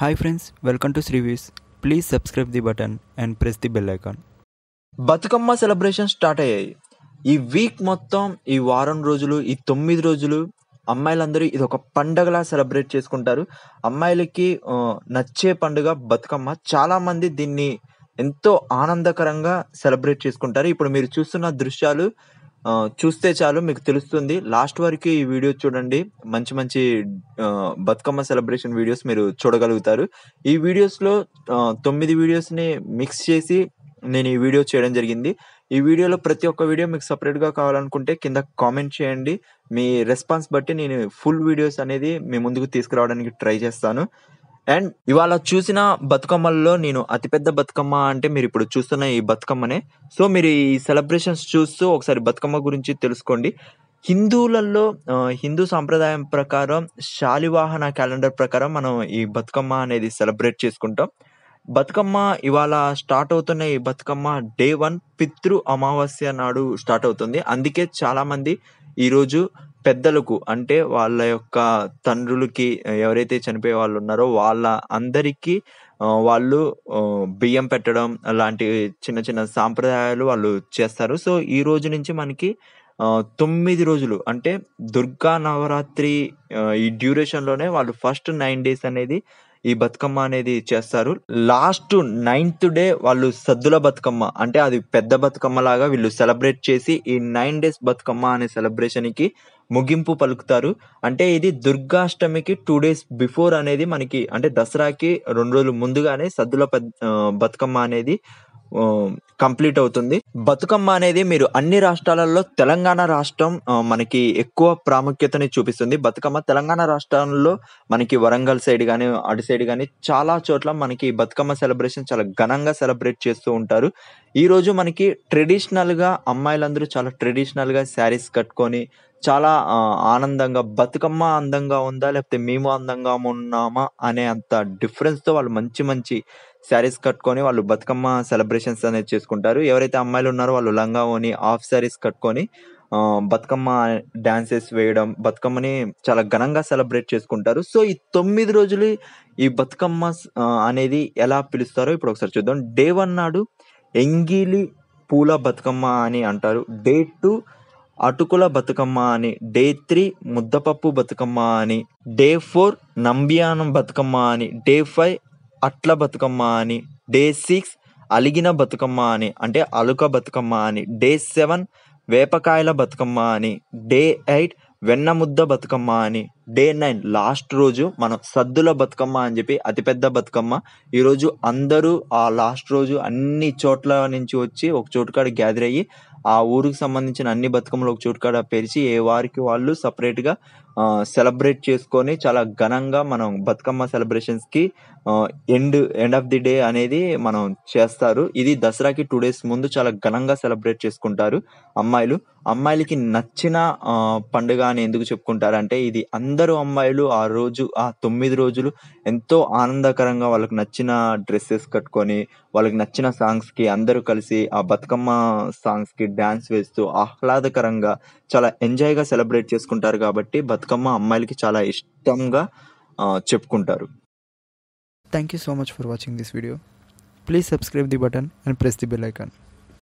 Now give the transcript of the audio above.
hi friends welcome to శ్రీవీస్ please subscribe the button and press the bell icon Bathukamma celebration start అయ్యాయి ఈ week మొత్తం ఈ వారం రోజులు ఈ తొమ్మిది రోజులు అమ్మాయిలందరూ ఇది ఒక పండగలా సెలబ్రేట్ చేసుకుంటారు అమ్మాయిలకి నచ్చే పండుగ బతుకమ్మ చాలా మంది దీన్ని ఎంతో ఆనందకరంగా సెలబ్రేట్ చేసుకుంటారు ఇప్పుడు మీరు చూస్తున్న దృశ్యాలు చూస్తే చాలు మీకు తెలుస్తుంది లాస్ట్ వరకు ఈ వీడియో చూడండి మంచి మంచి బతుకమ్మ సెలబ్రేషన్ వీడియోస్ మీరు చూడగలుగుతారు ఈ వీడియోస్లో తొమ్మిది వీడియోస్ని మిక్స్ చేసి నేను ఈ వీడియో చేయడం జరిగింది ఈ వీడియోలో ప్రతి ఒక్క వీడియో మీకు సపరేట్గా కావాలనుకుంటే కింద కామెంట్ చేయండి మీ రెస్పాన్స్ బట్టి నేను ఫుల్ వీడియోస్ అనేది మీ ముందుకు తీసుకురావడానికి ట్రై చేస్తాను అండ్ ఇవాళ చూసిన బతుకమ్మల్లో నేను అతిపెద్ద బతుకమ్మ అంటే మీరు ఇప్పుడు చూస్తున్న ఈ బతుకమ్మనే సో మీరు ఈ సెలబ్రేషన్స్ చూస్తూ ఒకసారి బతుకమ్మ గురించి తెలుసుకోండి హిందువులలో హిందూ సాంప్రదాయం ప్రకారం శాలివాహన క్యాలెండర్ ప్రకారం మనం ఈ బతుకమ్మ అనేది సెలబ్రేట్ చేసుకుంటాం బతుకమ్మ ఇవాళ స్టార్ట్ అవుతున్న ఈ బతుకమ్మ డే వన్ పితృ అమావాస్య నాడు స్టార్ట్ అవుతుంది అందుకే చాలామంది ఈరోజు పెద్దలకు అంటే వాళ్ళ యొక్క తండ్రులకి ఎవరైతే చనిపోయే వాళ్ళు ఉన్నారో వాళ్ళ అందరికీ వాళ్ళు బియ్యం పెట్టడం లాంటి చిన్న చిన్న సాంప్రదాయాలు వాళ్ళు చేస్తారు సో ఈ రోజు నుంచి మనకి తొమ్మిది రోజులు అంటే దుర్గా నవరాత్రి ఈ డ్యూరేషన్లోనే వాళ్ళు ఫస్ట్ నైన్ డేస్ అనేది ఈ బతుకమ్మ అనేది చేస్తారు లాస్ట్ నైన్త్ డే వాళ్ళు సద్దుల బతుకమ్మ అంటే అది పెద్ద బతుకమ్మ లాగా వీళ్ళు సెలబ్రేట్ చేసి ఈ నైన్ డేస్ బతుకమ్మ అనే సెలబ్రేషన్కి ముగింపు పలుకుతారు అంటే ఇది దుర్గాష్టమికి టూ డేస్ బిఫోర్ అనేది మనకి అంటే దసరాకి రెండు రోజులు ముందుగానే సద్దుల బతుకమ్మ అనేది కంప్లీట్ అవుతుంది బతుకమ్మ అనేది మీరు అన్ని రాష్ట్రాలలో తెలంగాణ రాష్ట్రం మనకి ఎక్కువ ప్రాముఖ్యతని చూపిస్తుంది బతుకమ్మ తెలంగాణ రాష్ట్రంలో మనకి వరంగల్ సైడ్ కానీ అటు సైడ్ కానీ చాలా చోట్ల మనకి బతుకమ్మ సెలబ్రేషన్ చాలా ఘనంగా సెలబ్రేట్ చేస్తూ ఉంటారు ఈరోజు మనకి ట్రెడిషనల్గా అమ్మాయిలందరూ చాలా ట్రెడిషనల్గా శారీస్ కట్టుకొని చాలా ఆనందంగా బతుకమ్మ అందంగా ఉందా లేకపోతే మేము అందంగా ఉన్నామా అనే అంత డిఫరెన్స్తో వాళ్ళు మంచి మంచి శారీస్ కట్టుకొని వాళ్ళు బతుకమ్మ సెలబ్రేషన్స్ అనేది చేసుకుంటారు ఎవరైతే అమ్మాయిలు ఉన్నారో వాళ్ళు లంగా ఓని హాఫ్ శారీస్ కట్టుకొని బతుకమ్మ డాన్సెస్ వేయడం బతుకమ్మని చాలా ఘనంగా సెలబ్రేట్ చేసుకుంటారు సో ఈ తొమ్మిది రోజులు ఈ బతుకమ్మ అనేది ఎలా పిలుస్తారో ఇప్పుడు ఒకసారి చూద్దాం డే వన్ నాడు ఎంగిలి పూల బతుకమ్మ అని అంటారు డే టూ అటుకుల బతుకమ్మ అని డే త్రీ ముద్దపప్పు బతుకమ్మ అని డే ఫోర్ నంబియానం బతుకమ్మ అని డే ఫైవ్ అట్ల బతుకమ్మ అని డే సిక్స్ అలిగిన బతుకమ్మ అని అంటే అలుక బతుకమ్మ అని డే సెవెన్ వేపకాయల బతుకమ్మ అని డే ఎయిట్ వెన్నముద్ద బతుకమ్మ అని డే నైన్ లాస్ట్ రోజు మనం సద్దుల బతుకమ్మ అని చెప్పి అతిపెద్ద బతుకమ్మ ఈరోజు అందరూ ఆ లాస్ట్ రోజు అన్ని చోట్ల నుంచి వచ్చి ఒక చోటు కాడ గ్యాదర్ అయ్యి ఆ ఊరికి సంబంధించిన అన్ని బతుకమ్మలు ఒక చోటు కాడ పెరిచి ఏ వారికి వాళ్ళు సపరేట్గా సెలబ్రేట్ చేసుకొని చాలా ఘనంగా మనం బతుకమ్మ సెలబ్రేషన్స్కి end end of the day అనేది మనం చేస్తారు ఇది దసరాకి టూ డేస్ ముందు చాలా ఘనంగా సెలబ్రేట్ చేసుకుంటారు అమ్మాయిలు అమ్మాయిలకి నచ్చిన పండుగ అని ఎందుకు చెప్పుకుంటారు అంటే ఇది అందరూ అందరూ అమ్మాయిలు ఆ రోజు ఆ తొమ్మిది రోజులు ఎంతో ఆనందకరంగా వాళ్ళకి నచ్చిన డ్రెస్సెస్ కట్టుకొని వాళ్ళకి నచ్చిన సాంగ్స్ కి అందరూ కలిసి ఆ బతుకమ్మ సాంగ్స్ కి డాన్స్ వేస్తూ ఆహ్లాదకరంగా చాలా ఎంజాయ్ గా సెలబ్రేట్ చేసుకుంటారు కాబట్టి బతుకమ్మ అమ్మాయిలకి చాలా ఇష్టంగా చెప్పుకుంటారు thank you so much for watching this video please subscribe the button and press the bell icon